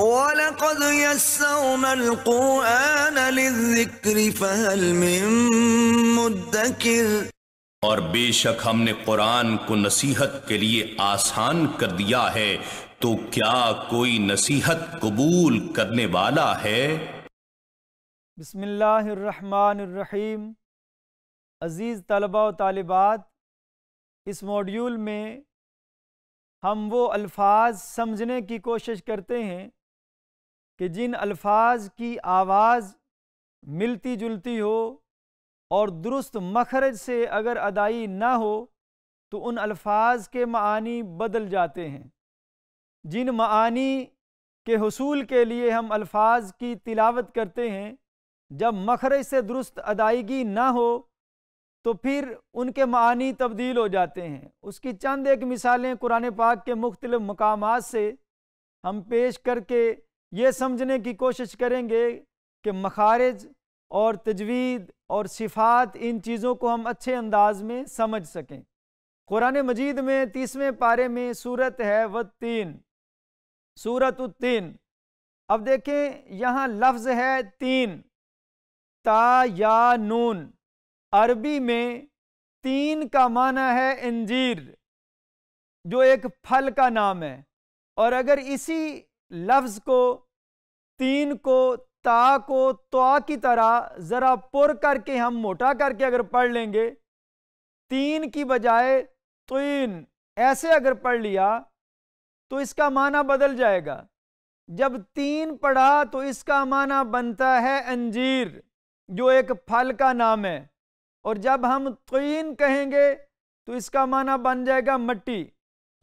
ولقد يسرنا القرآن للذكر فهل من مدكر और बेशक हमने कुरान को नसीहत के लिए आसान कर दिया है तो क्या कोई नसीहत कबूल करने वाला है बिस्मिल्लाहिर्रहमानिर्रहीम अज़ीज़ तलबा तलबात तालिबात इस मॉड्यूल में हम वो अल्फाज समझने की कोशिश करते हैं कि जिन अल्फाज की आवाज़ मिलती जुलती हो और दुरुस्त मखरज से अगर अदाई ना हो तो उन अल्फाज के मानी बदल जाते हैं जिन मानी के हसूल के लिए हम अल्फाज की तिलावत करते हैं जब मखरज से दुरुस्त अदायगी ना हो तो फिर उनके मानी तब्दील हो जाते हैं उसकी चंद एक मिसालें कुरान पाक के मुख्तलिफ़ मकाम से हम पेश करके ये समझने की कोशिश करेंगे कि मखारज और तजवीद और सिफात इन चीज़ों को हम अच्छे अंदाज में समझ सकें कुरान मजीद में तीसवें पारे में सूरत है व तीन सूरत तीन अब देखें यहाँ लफ्ज़ है तीन ता या नून अरबी में तीन का माना है इंजीर जो एक फल का नाम है और अगर इसी लफ्ज़ को तीन को ता को त्वा की तरह ज़रा पुर करके हम मोटा करके अगर पढ़ लेंगे तीन की बजाय तीन ऐसे अगर पढ़ लिया तो इसका माना बदल जाएगा जब तीन पढ़ा तो इसका माना बनता है अंजीर जो एक फल का नाम है और जब हम तीन कहेंगे तो इसका माना बन जाएगा मट्टी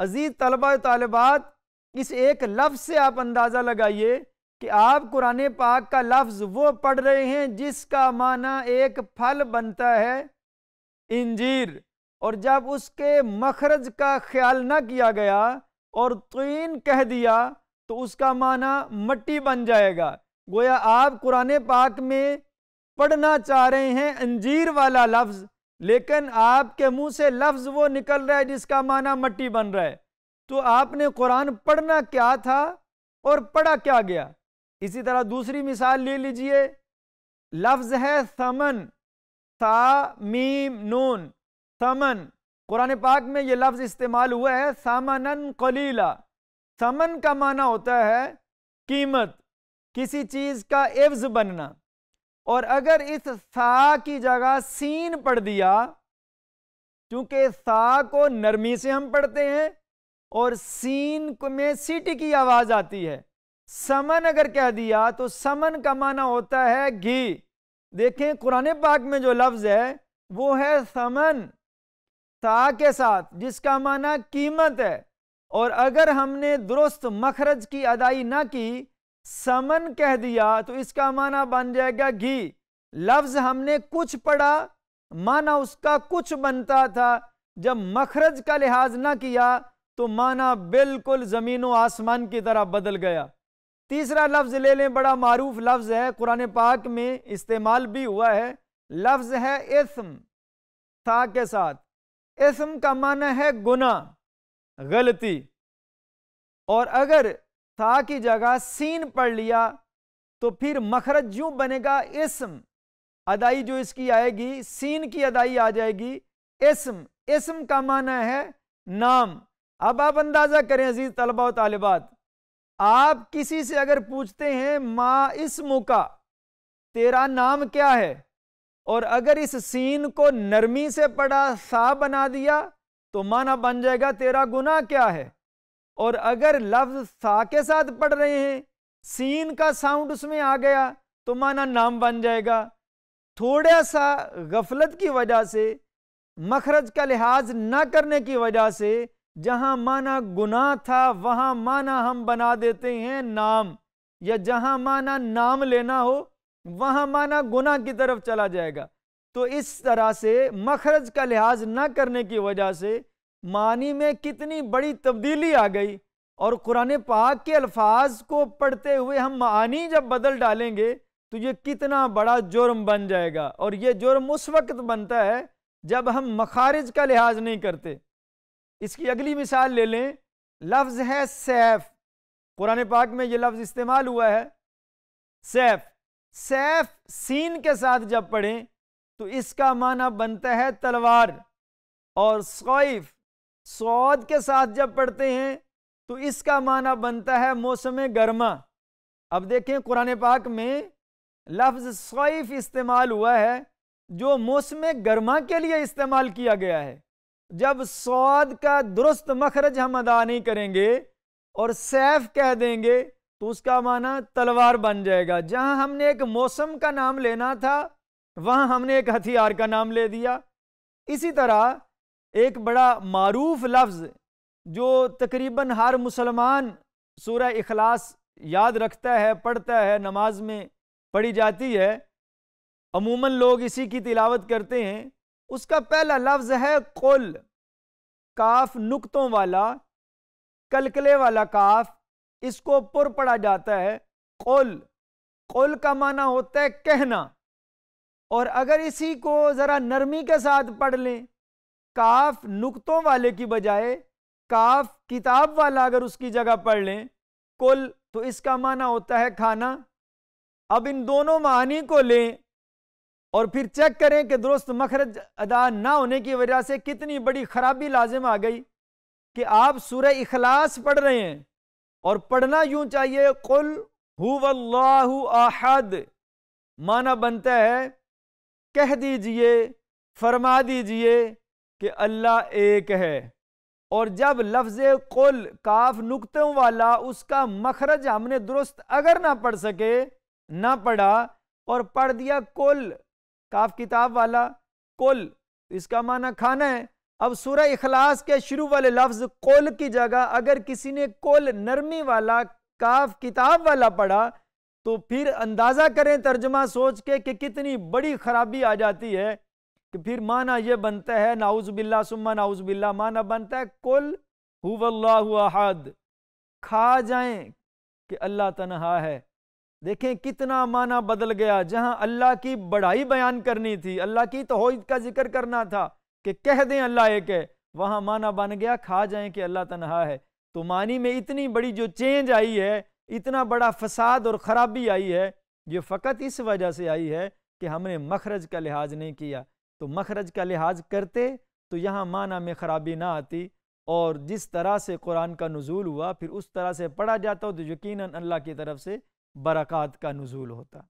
अजीज तलबा तलबात इस एक लफ्ज से आप अंदाज़ा लगाइए कि आप कुरान पाक का लफ्ज़ वो पढ़ रहे हैं जिसका माना एक फल बनता है इंजीर और जब उसके मखरज का ख्याल न किया गया और तीन कह दिया तो उसका माना मट्टी बन जाएगा गोया आप कुरान पाक में पढ़ना चाह रहे हैं अंजीर वाला लफ्ज़ लेकिन आपके मुंह से लफ्ज़ वो निकल रहा है जिसका माना मट्टी बन रहा है तो आपने कुरान पढ़ना क्या था और पढ़ा क्या गया इसी तरह दूसरी मिसाल ले लीजिए लफ्ज़ है समन सा मीम नून समन कुरान पाक में ये लफ्ज़ इस्तेमाल हुआ है सामन कलीला समन का माना होता है कीमत किसी चीज़ का एवज बनना और अगर इस सा की जगह सीन पढ़ दिया क्योंकि सा को नरमी से हम पढ़ते हैं और सीन में सीटी की आवाज आती है समन अगर कह दिया तो समन का माना होता है घी देखें कुरान पाक में जो लफ्ज है वो है समन ता के साथ जिसका माना कीमत है और अगर हमने दुरुस्त मखरज की अदाई ना की समन कह दिया तो इसका माना बन जाएगा घी लफ्ज हमने कुछ पढ़ा माना उसका कुछ बनता था जब मखरज का लिहाज ना किया तो माना बिल्कुल ज़मीन व आसमान की तरह बदल गया तीसरा लफ्ज़ ले लें बड़ा मारूफ लफ्ज़ है कुरान पाक में इस्तेमाल भी हुआ है लफ्ज़ है इसम था के साथ इसम का माना है गुना गलती और अगर था की जगह सीन पढ़ लिया तो फिर मखरज यूँ बनेगा इसम अदाई जो इसकी आएगी सीन की अदाई आ जाएगी इसम इसम का माना है नाम अब आप अंदाज़ा करें अजीज़ तलबा और तालिबात आप किसी से अगर पूछते हैं माँ इस मुका तेरा नाम क्या है और अगर इस सीन को नरमी से पड़ा सा बना दिया तो माना बन जाएगा तेरा गुना क्या है और अगर लफ्ज सा के साथ पढ़ रहे हैं सीन का साउंड उसमें आ गया तो माना नाम बन जाएगा थोड़ा सा गफलत की वजह से मखरज का लिहाज ना करने की वजह से जहां माना गुनाह था वहां माना हम बना देते हैं नाम या जहां माना नाम लेना हो वहां माना गुनाह की तरफ चला जाएगा तो इस तरह से मखरज का लिहाज ना करने की वजह से मानी में कितनी बड़ी तब्दीली आ गई और कुरान पाक के अल्फाज को पढ़ते हुए हम मानी जब बदल डालेंगे तो ये कितना बड़ा जुर्म बन जाएगा और ये जुर्म उस वक्त बनता है जब हम मखारिज का लिहाज नहीं करते इसकी अगली मिसाल ले लें लफ्ज़ है सैफ कुरान पाक में ये लफ्ज़ इस्तेमाल हुआ है सैफ सैफ सीन के साथ जब पढ़ें तो इसका माना बनता है तलवार और सौफ सौद के साथ जब पढ़ते हैं तो इसका माना बनता है मौसम गर्मा अब देखें कुरान पाक में लफ्ज़ सौफ इस्तेमाल हुआ है जो मौसम गर्मा के लिए इस्तेमाल किया गया है जब सौद का दुरुस्त मखरज हम अदा नहीं करेंगे और सैफ कह देंगे तो उसका माना तलवार बन जाएगा जहां हमने एक मौसम का नाम लेना था वहां हमने एक हथियार का नाम ले दिया इसी तरह एक बड़ा मारूफ लफ्ज़ जो तकरीबन हर मुसलमान सूर्य इखलास याद रखता है पढ़ता है नमाज में पढ़ी जाती है अमूमन लोग इसी की तिलावत करते हैं उसका पहला लफ्ज है कुल काफ नुकतों वाला कलकले वाला काफ इसको पुर पढ़ा जाता है कुल कुल का माना होता है कहना और अगर इसी को ज़रा नरमी के साथ पढ़ लें काफ नुकतों वाले की बजाय काफ किताब वाला अगर उसकी जगह पढ़ लें कुल तो इसका माना होता है खाना अब इन दोनों मानी को लें और फिर चेक करें कि दुरुस्त मखरज अदा ना होने की वजह से कितनी बड़ी खराबी लाजिम आ गई कि आप सूर इखलास पढ़ रहे हैं और पढ़ना यूं चाहिए कुल हु आहद माना बनता है कह दीजिए फरमा दीजिए कि अल्लाह एक है और जब लफ्ज़ कुल काफ नुकतों वाला उसका मखरज हमने दुरुस्त अगर ना पढ़ सके ना पढ़ा और पढ़ दिया कुल काफ किताब वाला कुल इसका माना खाना है अब सूरह इखलास के शुरू वाले लफ्ज कोल की जगह अगर किसी ने कोल नरमी वाला काफ किताब वाला पढ़ा तो फिर अंदाज़ा करें तर्जमा सोच के कि कितनी बड़ी खराबी आ जाती है कि फिर माना यह बनता है नाउज बिल्ला सुम्मा बिल्ला माना बनता है कुल हुवल्लाहद खा जाए कि अल्लाह तनहा है देखें कितना माना बदल गया जहां अल्लाह की बढ़ाई बयान करनी थी अल्लाह की तो का जिक्र करना था कि कह दें अल्लाह एक है वहां माना बन गया खा जाए कि अल्लाह तनहा है तो मानी में इतनी बड़ी जो चेंज आई है इतना बड़ा फसाद और ख़राबी आई है ये फ़कत इस वजह से आई है कि हमने मखरज का लिहाज नहीं किया तो मखरज का लिहाज करते तो यहाँ माना में ख़राबी ना आती और जिस तरह से कुरान का नज़ूल हुआ फिर उस तरह से पढ़ा जाता हो तो यकीन अल्लाह की तरफ से बरक़ात का नज़ूल होता